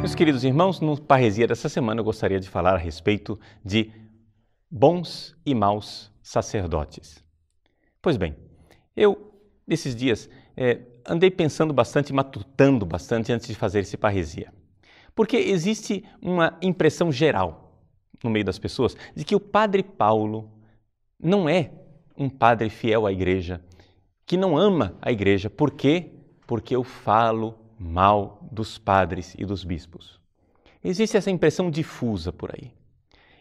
Meus queridos irmãos, no Parresia dessa semana eu gostaria de falar a respeito de bons e maus sacerdotes. Pois bem, eu, nesses dias, é, andei pensando bastante, matutando bastante antes de fazer esse parresia. Porque existe uma impressão geral no meio das pessoas de que o Padre Paulo não é um padre fiel à igreja, que não ama a igreja. Por quê? Porque eu falo mal dos padres e dos bispos. Existe essa impressão difusa por aí.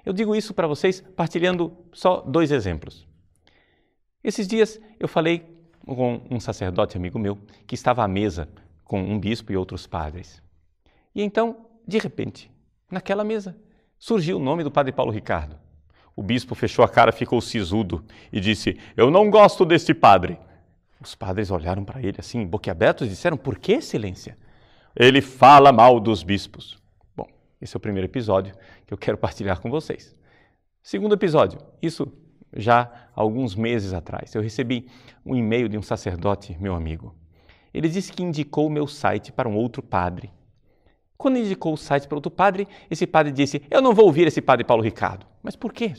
Eu digo isso para vocês partilhando só dois exemplos. Esses dias eu falei com um sacerdote amigo meu que estava à mesa com um bispo e outros padres. E então, de repente, naquela mesa, surgiu o nome do padre Paulo Ricardo. O bispo fechou a cara, ficou sisudo e disse: Eu não gosto deste padre. Os padres olharam para ele assim, boquiabertos, e disseram: Por que, Excelência? Ele fala mal dos bispos. Bom, esse é o primeiro episódio que eu quero partilhar com vocês. Segundo episódio, isso já alguns meses atrás. Eu recebi um e-mail de um sacerdote, meu amigo. Ele disse que indicou o meu site para um outro padre. Quando indicou o site para outro padre, esse padre disse: Eu não vou ouvir esse padre Paulo Ricardo. Mas por quê?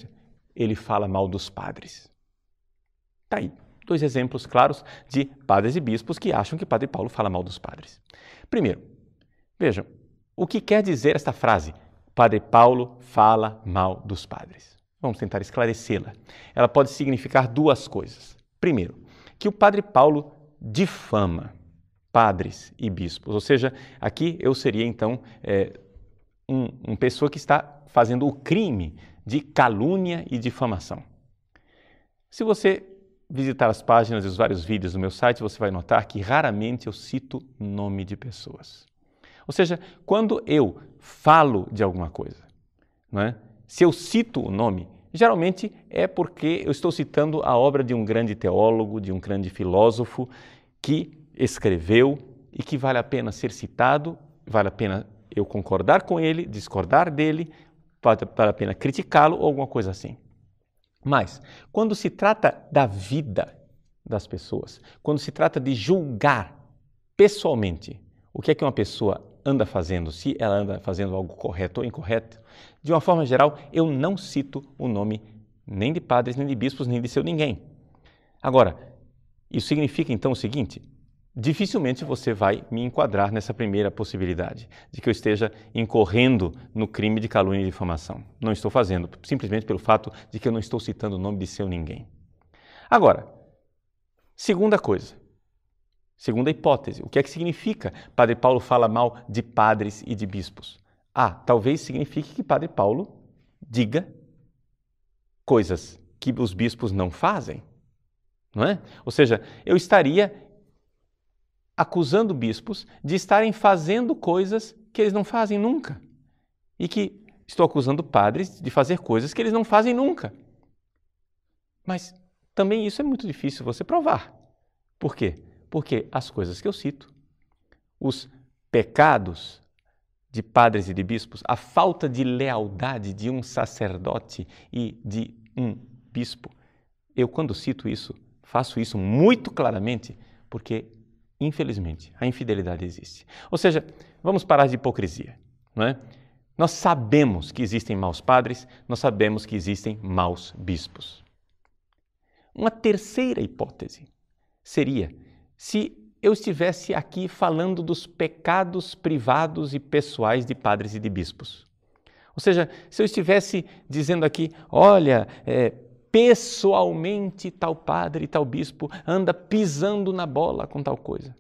Ele fala mal dos padres. Tá aí. Dois exemplos claros de padres e bispos que acham que Padre Paulo fala mal dos padres. Primeiro, vejam, o que quer dizer esta frase? Padre Paulo fala mal dos padres. Vamos tentar esclarecê-la. Ela pode significar duas coisas. Primeiro, que o padre Paulo difama padres e bispos, ou seja, aqui eu seria então é, um, pessoa que está fazendo o crime de calúnia e difamação. Se você visitar as páginas e os vários vídeos do meu site, você vai notar que raramente eu cito nome de pessoas. Ou seja, quando eu falo de alguma coisa, não é? se eu cito o nome, Geralmente é porque eu estou citando a obra de um grande teólogo, de um grande filósofo que escreveu e que vale a pena ser citado, vale a pena eu concordar com ele, discordar dele, vale a pena criticá-lo ou alguma coisa assim. Mas, quando se trata da vida das pessoas, quando se trata de julgar pessoalmente o que é que uma pessoa anda fazendo, se ela anda fazendo algo correto ou incorreto, de uma forma geral, eu não cito o nome nem de padres, nem de bispos, nem de seu ninguém. Agora, isso significa então o seguinte: dificilmente você vai me enquadrar nessa primeira possibilidade, de que eu esteja incorrendo no crime de calúnia e difamação. Não estou fazendo, simplesmente pelo fato de que eu não estou citando o nome de seu ninguém. Agora, segunda coisa, Segunda hipótese, o que é que significa? Padre Paulo fala mal de padres e de bispos. Ah, talvez signifique que Padre Paulo diga coisas que os bispos não fazem, não é? Ou seja, eu estaria acusando bispos de estarem fazendo coisas que eles não fazem nunca e que estou acusando padres de fazer coisas que eles não fazem nunca. Mas também isso é muito difícil você provar. Por quê? porque as coisas que eu cito, os pecados de padres e de bispos, a falta de lealdade de um sacerdote e de um bispo, eu, quando cito isso, faço isso muito claramente, porque, infelizmente, a infidelidade existe. Ou seja, vamos parar de hipocrisia, não é? Nós sabemos que existem maus padres, nós sabemos que existem maus bispos. Uma terceira hipótese seria se eu estivesse aqui falando dos pecados privados e pessoais de padres e de bispos. Ou seja, se eu estivesse dizendo aqui, olha, é, pessoalmente tal padre e tal bispo anda pisando na bola com tal coisa.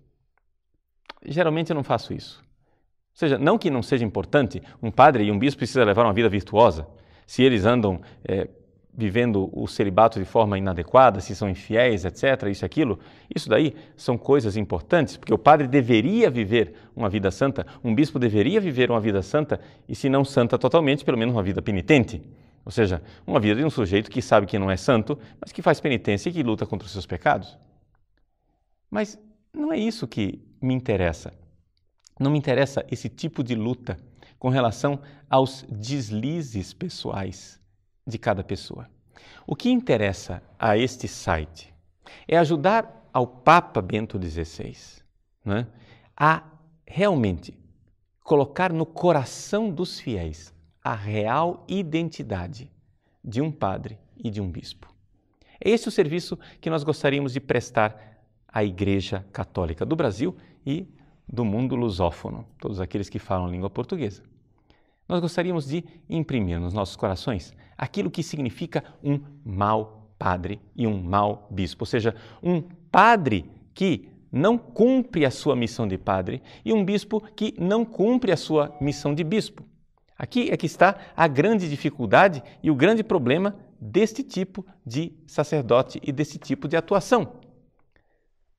Geralmente eu não faço isso. Ou seja, não que não seja importante, um padre e um bispo precisam levar uma vida virtuosa. Se eles andam é, vivendo o celibato de forma inadequada, se são infiéis, etc., isso aquilo, isso daí são coisas importantes, porque o padre deveria viver uma vida santa, um bispo deveria viver uma vida santa, e se não santa totalmente, pelo menos uma vida penitente. Ou seja, uma vida de um sujeito que sabe que não é santo, mas que faz penitência e que luta contra os seus pecados. Mas não é isso que me interessa. Não me interessa esse tipo de luta com relação aos deslizes pessoais de cada pessoa. O que interessa a este site é ajudar ao Papa Bento XVI né, a realmente colocar no coração dos fiéis a real identidade de um padre e de um bispo. É esse o serviço que nós gostaríamos de prestar à Igreja Católica do Brasil e do mundo lusófono, todos aqueles que falam língua portuguesa. Nós gostaríamos de imprimir nos nossos corações aquilo que significa um mau padre e um mau bispo, ou seja, um padre que não cumpre a sua missão de padre e um bispo que não cumpre a sua missão de bispo. Aqui é que está a grande dificuldade e o grande problema deste tipo de sacerdote e desse tipo de atuação.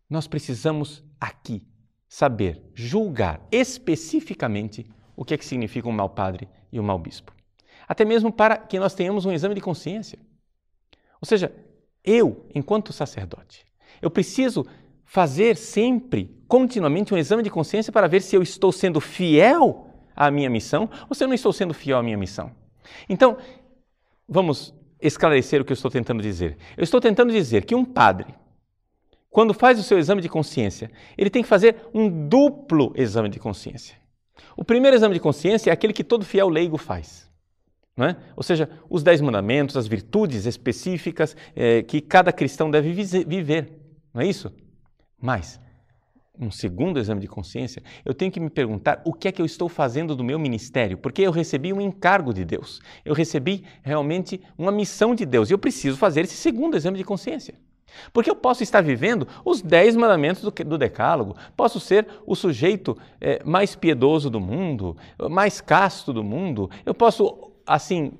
Nós precisamos aqui saber julgar especificamente o que é que significa um mau padre e um mau bispo. Até mesmo para que nós tenhamos um exame de consciência. Ou seja, eu, enquanto sacerdote, eu preciso fazer sempre, continuamente, um exame de consciência para ver se eu estou sendo fiel à minha missão ou se eu não estou sendo fiel à minha missão. Então, vamos esclarecer o que eu estou tentando dizer. Eu estou tentando dizer que um padre, quando faz o seu exame de consciência, ele tem que fazer um duplo exame de consciência. O primeiro exame de consciência é aquele que todo fiel leigo faz. não É? Ou seja, os dez mandamentos, as virtudes específicas é, que cada cristão deve viver, não é isso? Mas, um segundo exame de consciência, eu tenho que me perguntar o que é que eu estou fazendo do meu ministério, porque eu recebi um encargo de Deus, eu recebi realmente uma missão de Deus e eu preciso fazer esse segundo exame de consciência. Porque eu posso estar vivendo os dez mandamentos do, do decálogo, posso ser o sujeito é, mais piedoso do mundo, mais casto do mundo, eu posso, assim,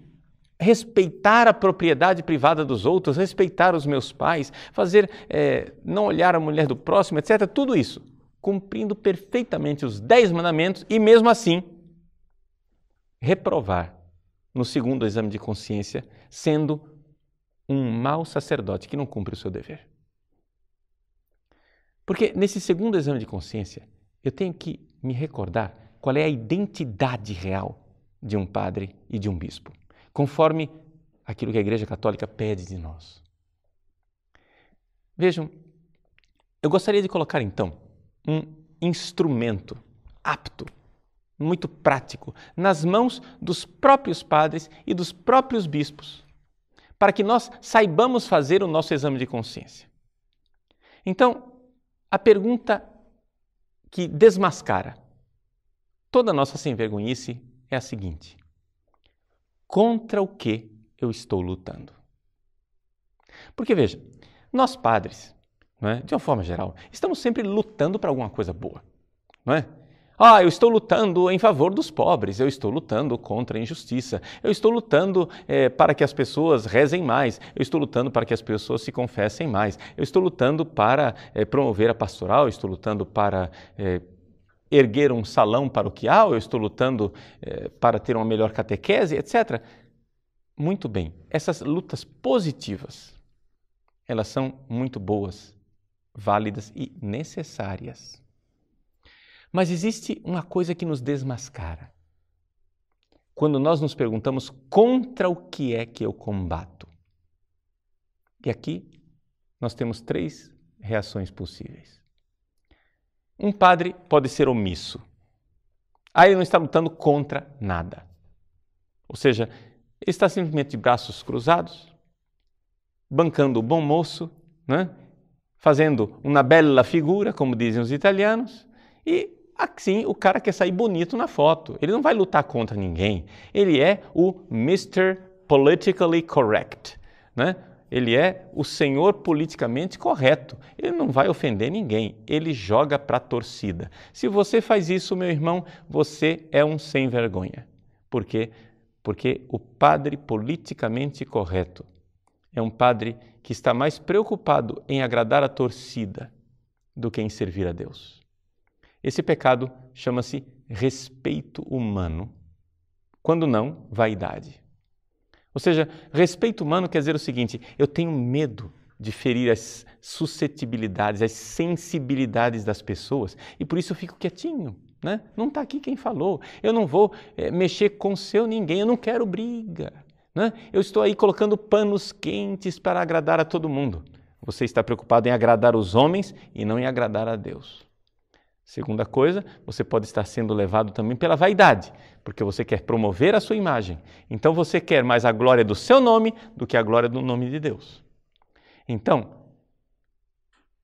respeitar a propriedade privada dos outros, respeitar os meus pais, fazer, é, não olhar a mulher do próximo, etc. Tudo isso, cumprindo perfeitamente os dez mandamentos e mesmo assim, reprovar no segundo exame de consciência, sendo um mau sacerdote que não cumpre o seu dever. Porque nesse segundo exame de consciência, eu tenho que me recordar qual é a identidade real de um padre e de um bispo, conforme aquilo que a Igreja Católica pede de nós. Vejam, eu gostaria de colocar então um instrumento apto, muito prático, nas mãos dos próprios padres e dos próprios bispos para que nós saibamos fazer o nosso exame de consciência. Então, a pergunta que desmascara toda a nossa sem vergonhice é a seguinte: contra o que eu estou lutando? Porque veja, nós padres, é? de uma forma geral, estamos sempre lutando para alguma coisa boa, não é? Ah, eu estou lutando em favor dos pobres, eu estou lutando contra a injustiça, eu estou lutando é, para que as pessoas rezem mais, eu estou lutando para que as pessoas se confessem mais, eu estou lutando para é, promover a pastoral, eu estou lutando para. É, erguer um salão paroquial, eu estou lutando para ter uma melhor catequese, etc. Muito bem, essas lutas positivas, elas são muito boas, válidas e necessárias. Mas existe uma coisa que nos desmascara. Quando nós nos perguntamos contra o que é que eu combato. E aqui nós temos três reações possíveis. Um padre pode ser omisso. Aí ele não está lutando contra nada. Ou seja, ele está simplesmente de braços cruzados, bancando o bom moço, né? fazendo uma bela figura, como dizem os italianos, e assim o cara quer sair bonito na foto. Ele não vai lutar contra ninguém. Ele é o Mr. Politically Correct, né? Ele é o senhor politicamente correto. Ele não vai ofender ninguém. Ele joga para a torcida. Se você faz isso, meu irmão, você é um sem vergonha. Por quê? Porque o padre politicamente correto é um padre que está mais preocupado em agradar a torcida do que em servir a Deus. Esse pecado chama-se respeito humano, quando não vaidade. Ou seja, respeito humano quer dizer o seguinte: eu tenho medo de ferir as suscetibilidades, as sensibilidades das pessoas e por isso eu fico quietinho. Né? Não está aqui quem falou. Eu não vou é, mexer com seu ninguém, eu não quero briga. Né? Eu estou aí colocando panos quentes para agradar a todo mundo. Você está preocupado em agradar os homens e não em agradar a Deus. Segunda coisa, você pode estar sendo levado também pela vaidade, porque você quer promover a sua imagem. Então você quer mais a glória do seu nome do que a glória do nome de Deus. Então,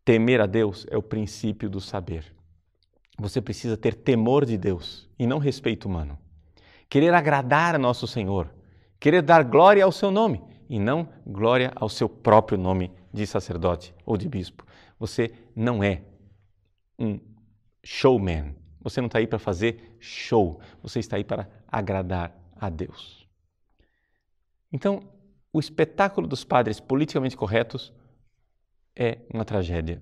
temer a Deus é o princípio do saber. Você precisa ter temor de Deus e não respeito humano. Querer agradar a nosso Senhor, querer dar glória ao seu nome e não glória ao seu próprio nome de sacerdote ou de bispo. Você não é um showman. Você não está aí para fazer show, você está aí para agradar a Deus. Então, o espetáculo dos padres politicamente corretos é uma tragédia,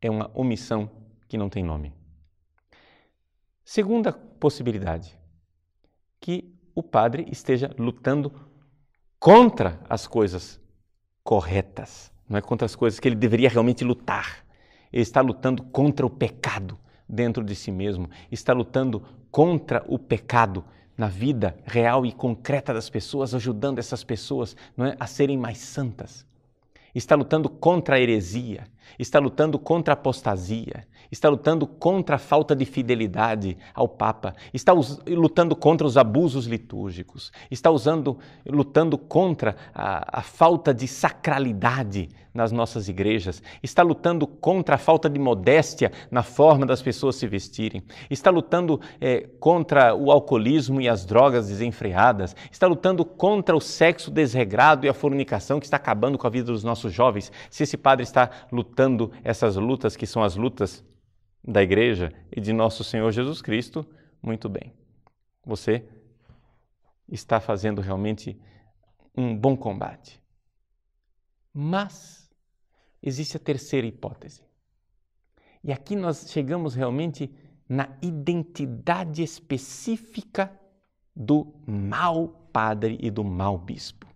é uma omissão que não tem nome. Segunda possibilidade, que o padre esteja lutando contra as coisas corretas, não é contra as coisas que ele deveria realmente lutar. Ele está lutando contra o pecado, dentro de si mesmo, está lutando contra o pecado na vida real e concreta das pessoas, ajudando essas pessoas é, a serem mais santas. Está lutando contra a heresia, está lutando contra a apostasia, está lutando contra a falta de fidelidade ao Papa, está lutando contra os abusos litúrgicos, está usando, lutando contra a, a falta de sacralidade nas nossas igrejas, está lutando contra a falta de modéstia na forma das pessoas se vestirem, está lutando é, contra o alcoolismo e as drogas desenfreadas, está lutando contra o sexo desregrado e a fornicação que está acabando com a vida dos nossos jovens. Se esse padre está lutando essas lutas, que são as lutas da Igreja e de nosso Senhor Jesus Cristo, muito bem. Você está fazendo realmente um bom combate. Mas existe a terceira hipótese. E aqui nós chegamos realmente na identidade específica do mau padre e do mau bispo.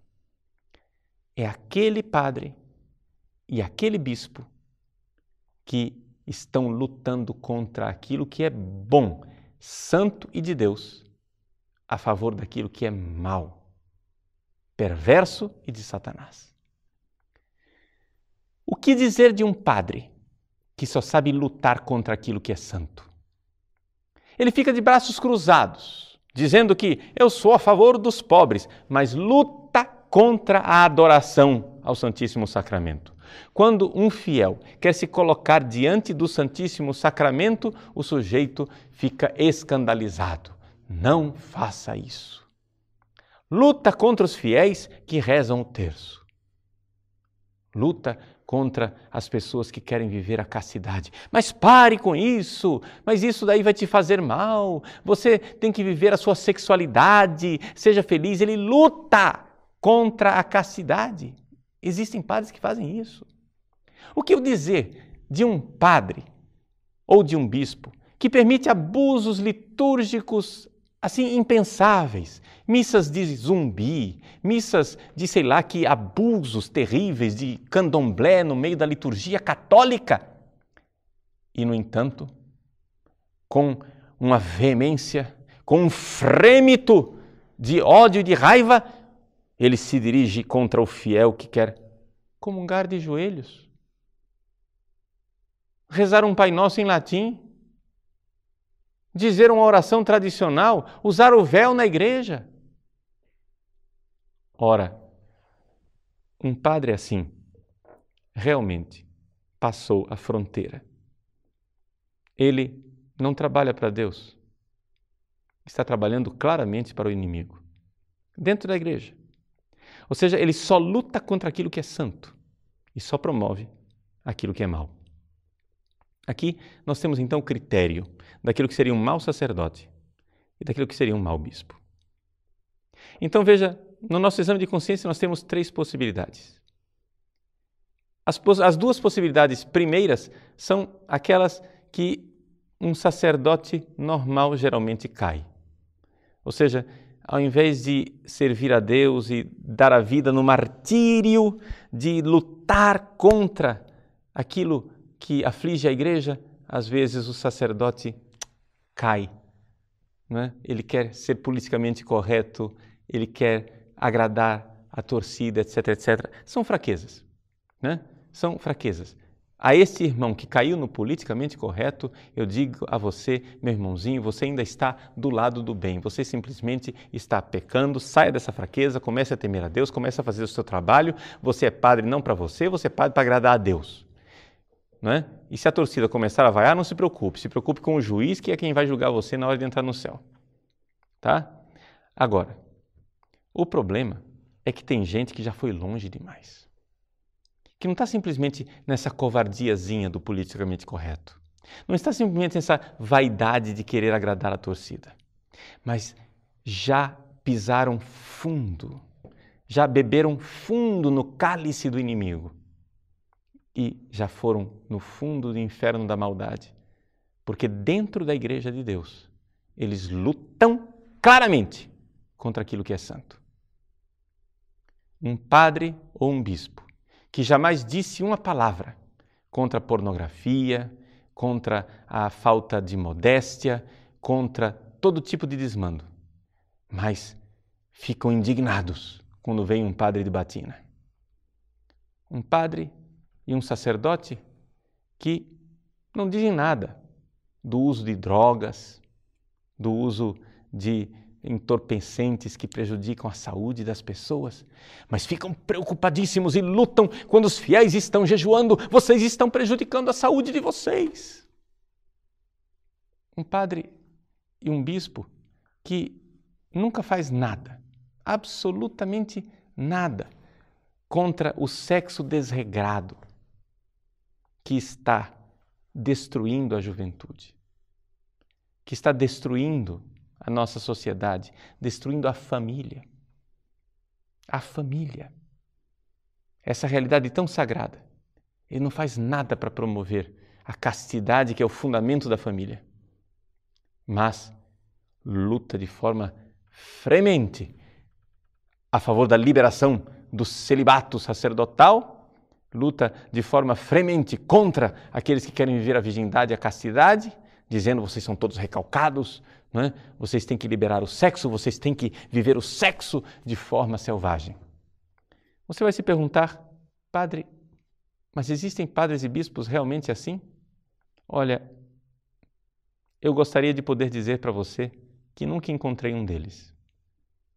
É aquele padre e aquele bispo que estão lutando contra aquilo que é bom, santo e de Deus, a favor daquilo que é mal, perverso e de Satanás. O que dizer de um padre que só sabe lutar contra aquilo que é santo? Ele fica de braços cruzados, dizendo que eu sou a favor dos pobres, mas luta contra a adoração ao Santíssimo Sacramento. Quando um fiel quer se colocar diante do Santíssimo Sacramento, o sujeito fica escandalizado. Não faça isso. Luta contra os fiéis que rezam o terço. Luta contra as pessoas que querem viver a castidade. Mas pare com isso, mas isso daí vai te fazer mal. Você tem que viver a sua sexualidade, seja feliz. Ele luta contra a castidade. Existem padres que fazem isso. O que eu dizer de um padre ou de um bispo que permite abusos litúrgicos assim impensáveis, missas de zumbi, missas de sei lá que abusos terríveis de candomblé no meio da liturgia católica. E no entanto, com uma veemência, com um frêmito de ódio e de raiva, ele se dirige contra o fiel que quer comungar de joelhos, rezar um Pai Nosso em latim, dizer uma oração tradicional, usar o véu na igreja. Ora, um padre assim realmente passou a fronteira. Ele não trabalha para Deus, está trabalhando claramente para o inimigo, dentro da igreja. Ou seja, ele só luta contra aquilo que é santo e só promove aquilo que é mal. Aqui nós temos então o critério daquilo que seria um mau sacerdote e daquilo que seria um mau bispo. Então veja, no nosso exame de consciência nós temos três possibilidades. As, as duas possibilidades primeiras são aquelas que um sacerdote normal geralmente cai. Ou seja, ao invés de servir a Deus e dar a vida no martírio, de lutar contra aquilo que aflige a igreja, às vezes o sacerdote cai. Né? Ele quer ser politicamente correto, ele quer agradar a torcida, etc, etc. São fraquezas. Né? São fraquezas. A esse irmão que caiu no politicamente correto, eu digo a você, meu irmãozinho, você ainda está do lado do bem. Você simplesmente está pecando, saia dessa fraqueza, comece a temer a Deus, comece a fazer o seu trabalho. Você é padre não para você, você é padre para agradar a Deus. Não é? E se a torcida começar a vaiar, não se preocupe. Se preocupe com o juiz, que é quem vai julgar você na hora de entrar no céu. Tá? Agora, o problema é que tem gente que já foi longe demais que não está simplesmente nessa covardiazinha do politicamente correto. Não está simplesmente nessa vaidade de querer agradar a torcida. Mas já pisaram fundo, já beberam fundo no cálice do inimigo e já foram no fundo do inferno da maldade. Porque dentro da igreja de Deus, eles lutam claramente contra aquilo que é santo. Um padre ou um bispo que jamais disse uma palavra contra a pornografia, contra a falta de modéstia, contra todo tipo de desmando. Mas ficam indignados quando vem um padre de batina. Um padre e um sacerdote que não dizem nada do uso de drogas, do uso de entorpecentes que prejudicam a saúde das pessoas, mas ficam preocupadíssimos e lutam quando os fiéis estão jejuando, vocês estão prejudicando a saúde de vocês. Um padre e um bispo que nunca faz nada, absolutamente nada, contra o sexo desregrado que está destruindo a juventude, que está destruindo a nossa sociedade, destruindo a família. A família. Essa realidade tão sagrada. Ele não faz nada para promover a castidade, que é o fundamento da família, mas luta de forma fremente a favor da liberação do celibato sacerdotal, luta de forma fremente contra aqueles que querem viver a virgindade e a castidade, dizendo vocês são todos recalcados, né? Vocês têm que liberar o sexo, vocês têm que viver o sexo de forma selvagem. Você vai se perguntar, padre, mas existem padres e bispos realmente assim? Olha, eu gostaria de poder dizer para você que nunca encontrei um deles,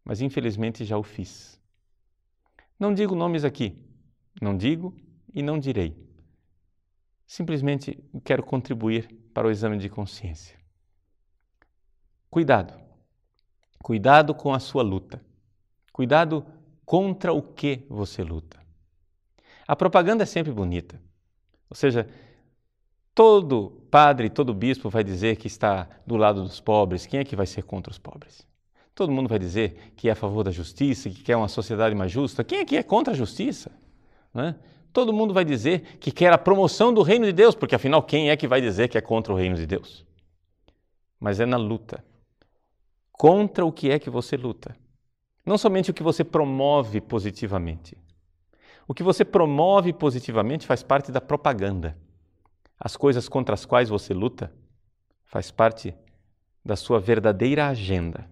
mas infelizmente já o fiz. Não digo nomes aqui, não digo e não direi. Simplesmente quero contribuir para o exame de consciência. Cuidado. Cuidado com a sua luta. Cuidado contra o que você luta. A propaganda é sempre bonita. Ou seja, todo padre, todo bispo vai dizer que está do lado dos pobres. Quem é que vai ser contra os pobres? Todo mundo vai dizer que é a favor da justiça, que quer uma sociedade mais justa. Quem é que é contra a justiça? Né? Todo mundo vai dizer que quer a promoção do reino de Deus, porque afinal, quem é que vai dizer que é contra o reino de Deus? Mas é na luta contra o que é que você luta. Não somente o que você promove positivamente. O que você promove positivamente faz parte da propaganda. As coisas contra as quais você luta faz parte da sua verdadeira agenda.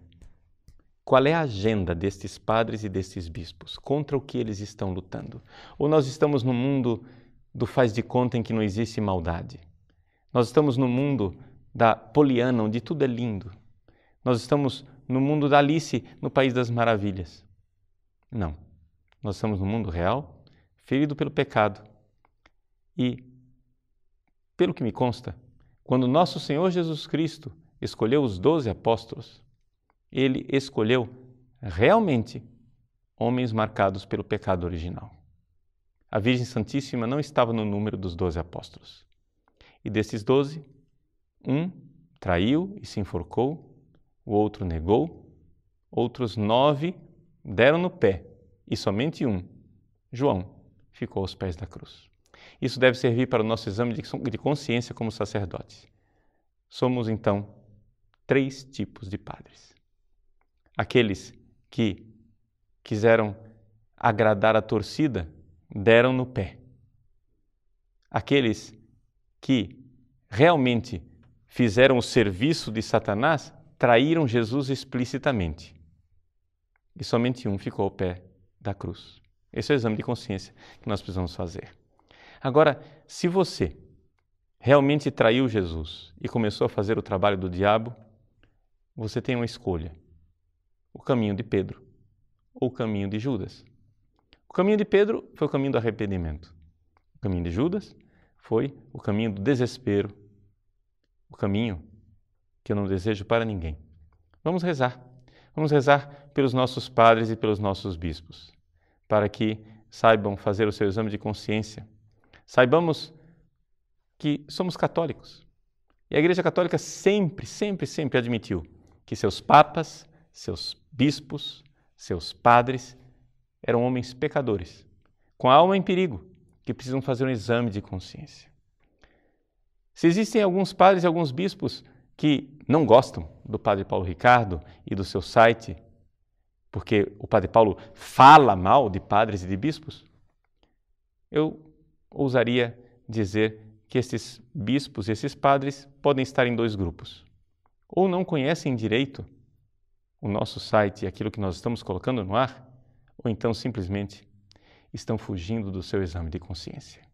Qual é a agenda destes padres e destes bispos? Contra o que eles estão lutando? Ou nós estamos no mundo do faz de conta em que não existe maldade? Nós estamos no mundo da poliana, onde tudo é lindo, nós estamos no mundo da Alice, no País das Maravilhas. Não. Nós estamos no mundo real, ferido pelo pecado. E, pelo que me consta, quando nosso Senhor Jesus Cristo escolheu os doze apóstolos, ele escolheu realmente homens marcados pelo pecado original. A Virgem Santíssima não estava no número dos doze apóstolos. E desses doze, um traiu e se enforcou, o outro negou, outros nove deram no pé e somente um, João, ficou aos pés da cruz. Isso deve servir para o nosso exame de consciência como sacerdotes. Somos então três tipos de padres: aqueles que quiseram agradar a torcida deram no pé. Aqueles que realmente fizeram o serviço de Satanás traíram Jesus explicitamente. E somente um ficou ao pé da cruz. Esse é o exame de consciência que nós precisamos fazer. Agora, se você realmente traiu Jesus e começou a fazer o trabalho do diabo, você tem uma escolha: o caminho de Pedro ou o caminho de Judas. O caminho de Pedro foi o caminho do arrependimento. O caminho de Judas foi o caminho do desespero. O caminho que eu não desejo para ninguém. Vamos rezar. Vamos rezar pelos nossos padres e pelos nossos bispos, para que saibam fazer o seu exame de consciência. Saibamos que somos católicos. E a Igreja Católica sempre, sempre, sempre admitiu que seus papas, seus bispos, seus padres eram homens pecadores, com a alma em perigo, que precisam fazer um exame de consciência. Se existem alguns padres e alguns bispos que não gostam do Padre Paulo Ricardo e do seu site, porque o Padre Paulo fala mal de padres e de bispos, eu ousaria dizer que esses bispos e esses padres podem estar em dois grupos. Ou não conhecem direito o nosso site e aquilo que nós estamos colocando no ar, ou então simplesmente estão fugindo do seu exame de consciência.